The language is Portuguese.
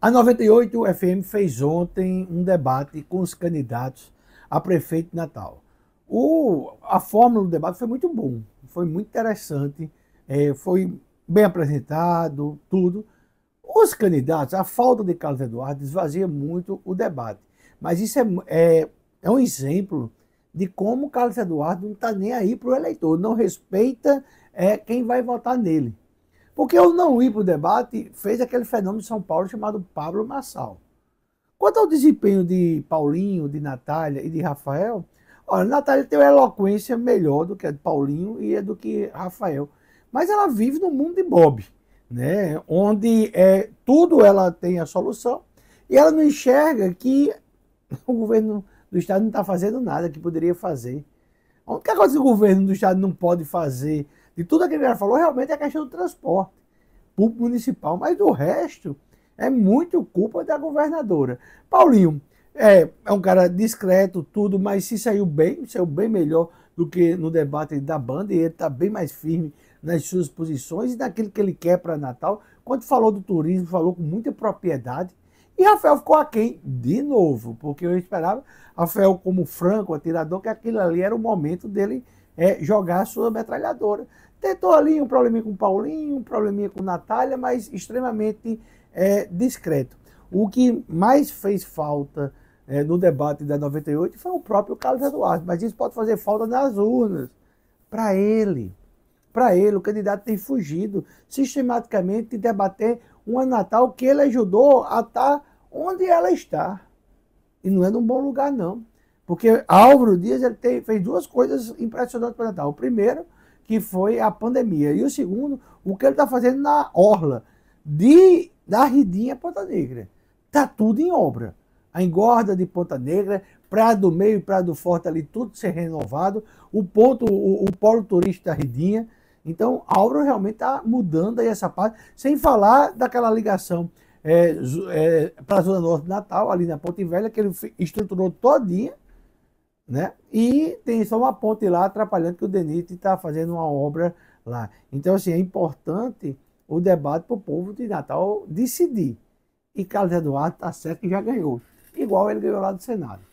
A 98 FM fez ontem um debate com os candidatos a prefeito de Natal. O, a fórmula do debate foi muito bom, foi muito interessante, é, foi bem apresentado, tudo. Os candidatos, a falta de Carlos Eduardo esvazia muito o debate. Mas isso é, é, é um exemplo de como Carlos Eduardo não está nem aí para o eleitor, não respeita é, quem vai votar nele. Porque eu não ir para o debate fez aquele fenômeno de São Paulo chamado Pablo Massal. Quanto ao desempenho de Paulinho, de Natália e de Rafael, olha, Natália tem uma eloquência melhor do que a de Paulinho e do que Rafael. Mas ela vive num mundo de Bob, né? onde é, tudo ela tem a solução e ela não enxerga que o governo do Estado não está fazendo nada que poderia fazer. A única coisa que o governo do Estado não pode fazer e tudo aquilo que ela falou realmente é a questão do transporte público municipal, mas do resto é muito culpa da governadora. Paulinho é, é um cara discreto, tudo, mas se saiu bem, saiu bem melhor do que no debate da banda, e ele está bem mais firme nas suas posições e naquilo que ele quer para Natal. Quando falou do turismo, falou com muita propriedade. E Rafael ficou aquém de novo, porque eu esperava Rafael como franco, atirador, que aquilo ali era o momento dele é, jogar sua metralhadora. Tentou ali um probleminha com o Paulinho, um probleminha com Natália, mas extremamente é, discreto. O que mais fez falta é, no debate da 98 foi o próprio Carlos Eduardo, mas isso pode fazer falta nas urnas. Para ele, para ele, o candidato tem fugido sistematicamente de debater uma Natal que ele ajudou a estar tá onde ela está. E não é num bom lugar, não. Porque Álvaro Dias ele tem, fez duas coisas impressionantes para Natal. O primeiro, que foi a pandemia. E o segundo, o que ele está fazendo na orla de, da Ridinha Ponta Negra. Está tudo em obra. A engorda de Ponta Negra, Praia do Meio e Praia do Forte ali, tudo ser renovado. O ponto, o, o polo turista Ridinha. Então, Álvaro realmente está mudando aí essa parte. Sem falar daquela ligação é, é, para a Zona Norte de Natal, ali na Ponte Velha, que ele estruturou todinha né? E tem só uma ponte lá atrapalhando que o DENIT está fazendo uma obra lá. Então, assim, é importante o debate para o povo de Natal decidir. E Carlos Eduardo está certo que já ganhou. Igual ele ganhou lá do Senado.